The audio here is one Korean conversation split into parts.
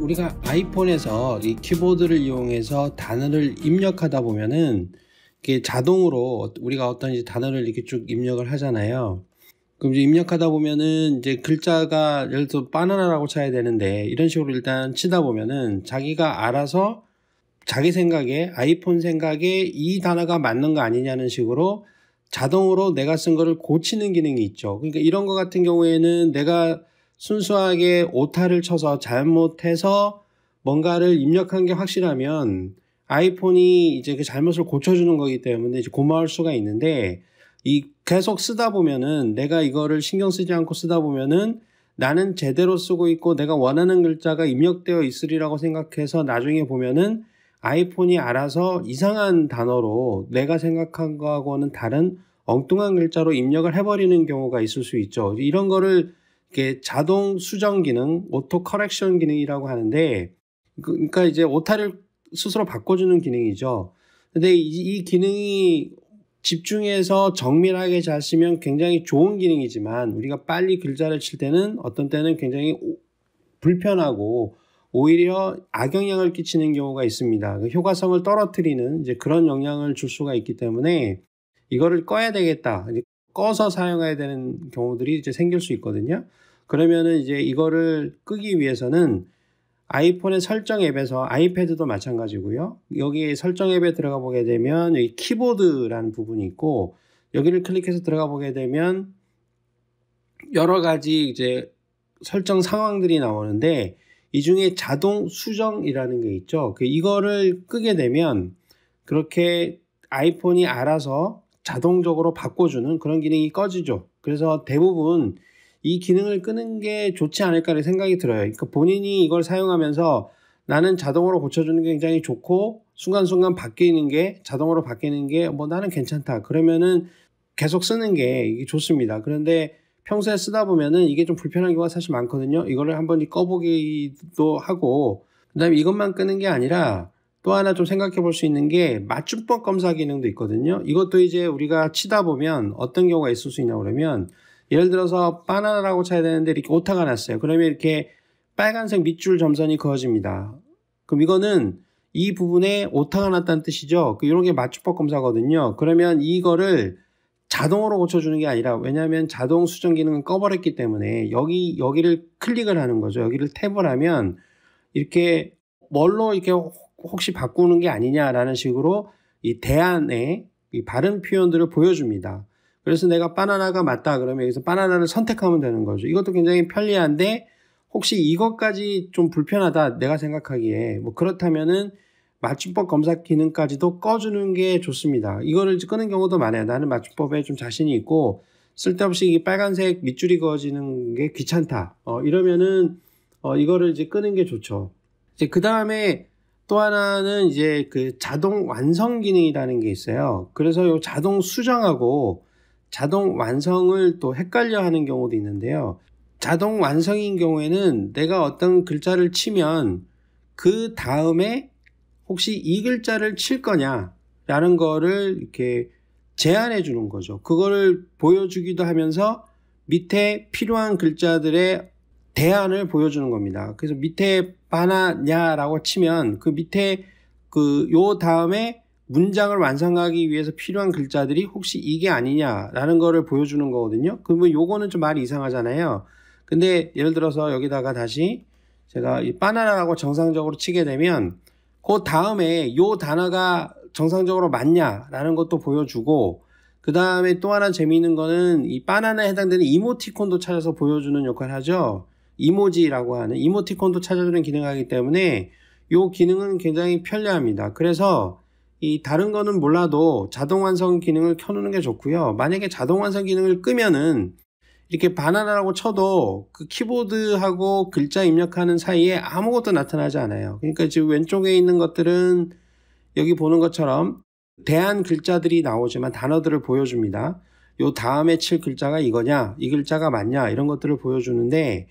우리가 아이폰에서 이 키보드를 이용해서 단어를 입력하다 보면은 이게 자동으로 어, 우리가 어떤 이제 단어를 이렇게 쭉 입력을 하잖아요. 그럼 이제 입력하다 보면은 이제 글자가 예를 들어 바나나라고 쳐야 되는데 이런 식으로 일단 치다 보면은 자기가 알아서 자기 생각에 아이폰 생각에 이 단어가 맞는 거 아니냐는 식으로 자동으로 내가 쓴 거를 고치는 기능이 있죠. 그러니까 이런 거 같은 경우에는 내가 순수하게 오타를 쳐서 잘못해서 뭔가를 입력한 게 확실하면 아이폰이 이제 그 잘못을 고쳐주는 거기 때문에 이제 고마울 수가 있는데 이 계속 쓰다 보면은 내가 이거를 신경 쓰지 않고 쓰다 보면은 나는 제대로 쓰고 있고 내가 원하는 글자가 입력되어 있으리라고 생각해서 나중에 보면은 아이폰이 알아서 이상한 단어로 내가 생각한 거하고는 다른 엉뚱한 글자로 입력을 해버리는 경우가 있을 수 있죠. 이런 거를 이게 자동 수정 기능, 오토 커렉션 기능이라고 하는데 그, 그러니까 이제 오타를 스스로 바꿔주는 기능이죠. 근데 이, 이 기능이 집중해서 정밀하게 잘 쓰면 굉장히 좋은 기능이지만 우리가 빨리 글자를 칠 때는 어떤 때는 굉장히 오, 불편하고 오히려 악영향을 끼치는 경우가 있습니다. 그 효과성을 떨어뜨리는 이제 그런 영향을 줄 수가 있기 때문에 이거를 꺼야 되겠다. 꺼서 사용해야 되는 경우들이 이제 생길 수 있거든요. 그러면은 이제 이거를 끄기 위해서는 아이폰의 설정 앱에서 아이패드도 마찬가지고요. 여기 설정 앱에 들어가 보게 되면 여기 키보드라는 부분이 있고 여기를 클릭해서 들어가 보게 되면 여러 가지 이제 설정 상황들이 나오는데 이 중에 자동 수정이라는 게 있죠. 그 이거를 끄게 되면 그렇게 아이폰이 알아서 자동적으로 바꿔주는 그런 기능이 꺼지죠. 그래서 대부분 이 기능을 끄는 게 좋지 않을까를 생각이 들어요. 그러니까 본인이 이걸 사용하면서 나는 자동으로 고쳐주는 게 굉장히 좋고 순간순간 바뀌는 게 자동으로 바뀌는 게 뭐 나는 괜찮다. 그러면은 계속 쓰는 게게 좋습니다. 그런데 평소에 쓰다 보면은 이게 좀 불편한 경우가 사실 많거든요. 이거를 한번 꺼보기도 하고 그다음에 이것만 끄는 게 아니라 또 하나 좀 생각해 볼 수 있는 게 맞춤법 검사 기능도 있거든요. 이것도 이제 우리가 치다 보면 어떤 경우가 있을 수 있냐 그러면 예를 들어서 바나나라고 쳐야 되는데 이렇게 오타가 났어요. 그러면 이렇게 빨간색 밑줄 점선이 그어집니다. 그럼 이거는 이 부분에 오타가 났다는 뜻이죠. 그 이런 게 맞춤법 검사거든요. 그러면 이거를 자동으로 고쳐주는 게 아니라 왜냐하면 자동 수정 기능은 꺼버렸기 때문에 여기 여기를 클릭을 하는 거죠. 여기를 탭을 하면 이렇게 뭘로 이렇게 혹시 바꾸는 게 아니냐라는 식으로 이 대안의 이 바른 표현들을 보여줍니다. 그래서 내가 바나나가 맞다 그러면 여기서 바나나를 선택하면 되는 거죠. 이것도 굉장히 편리한데 혹시 이것까지 좀 불편하다 내가 생각하기에 뭐 그렇다면은 맞춤법 검사 기능까지도 꺼주는 게 좋습니다. 이거를 끄는 경우도 많아요. 나는 맞춤법에 좀 자신이 있고 쓸데없이 이 빨간색 밑줄이 그어지는 게 귀찮다. 어, 이러면은 어, 이거를 이제 끄는 게 좋죠. 이제 그 다음에 또 하나는 이제 그 자동 완성 기능이라는 게 있어요. 그래서 이 자동 수정하고 자동 완성을 또 헷갈려 하는 경우도 있는데요. 자동 완성인 경우에는 내가 어떤 글자를 치면 그 다음에 혹시 이 글자를 칠 거냐라는 거를 이렇게 제안해 주는 거죠. 그거를 보여주기도 하면서 밑에 필요한 글자들의 대안을 보여주는 겁니다. 그래서 밑에 바나냐라고 치면 그 밑에 그 요 다음에 문장을 완성하기 위해서 필요한 글자들이 혹시 이게 아니냐라는 거를 보여주는 거거든요. 그러면 요거는 좀 말이 이상하잖아요. 근데 예를 들어서 여기다가 다시 제가 이 바나나라고 정상적으로 치게 되면 그 다음에 요 단어가 정상적으로 맞냐라는 것도 보여주고 그 다음에 또 하나 재미있는 거는 이 바나나에 해당되는 이모티콘도 찾아서 보여주는 역할을 하죠. 이모지라고 하는 이모티콘도 찾아주는 기능하기 때문에 요 기능은 굉장히 편리합니다. 그래서 이 다른 거는 몰라도 자동 완성 기능을 켜놓는 게 좋고요. 만약에 자동 완성 기능을 끄면은 이렇게 바나나라고 쳐도 그 키보드하고 글자 입력하는 사이에 아무것도 나타나지 않아요. 그러니까 지금 왼쪽에 있는 것들은 여기 보는 것처럼 대한 글자들이 나오지만 단어들을 보여줍니다. 요 다음에 칠 글자가 이거냐, 이 글자가 맞냐 이런 것들을 보여주는데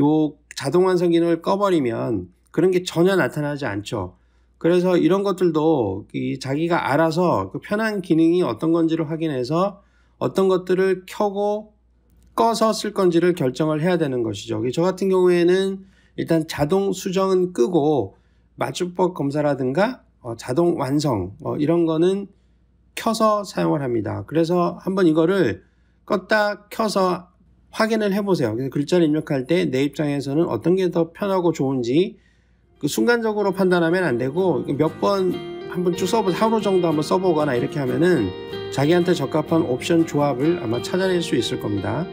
요 자동 완성 기능을 꺼버리면 그런 게 전혀 나타나지 않죠. 그래서 이런 것들도 이 자기가 알아서 그 편한 기능이 어떤 건지를 확인해서 어떤 것들을 켜고 꺼서 쓸 건지를 결정을 해야 되는 것이죠. 저 같은 경우에는 일단 자동 수정은 끄고 맞춤법 검사라든가 어, 자동 완성 어, 이런 거는 켜서 사용을 합니다. 그래서 한번 이거를 껐다 켜서 확인을 해보세요. 그래서 글자를 입력할 때 내 입장에서는 어떤 게 더 편하고 좋은지 그 순간적으로 판단하면 안 되고 몇 번 한 번 쭉 써보 하루 정도 한번 써보거나 이렇게 하면은 자기한테 적합한 옵션 조합을 아마 찾아낼 수 있을 겁니다.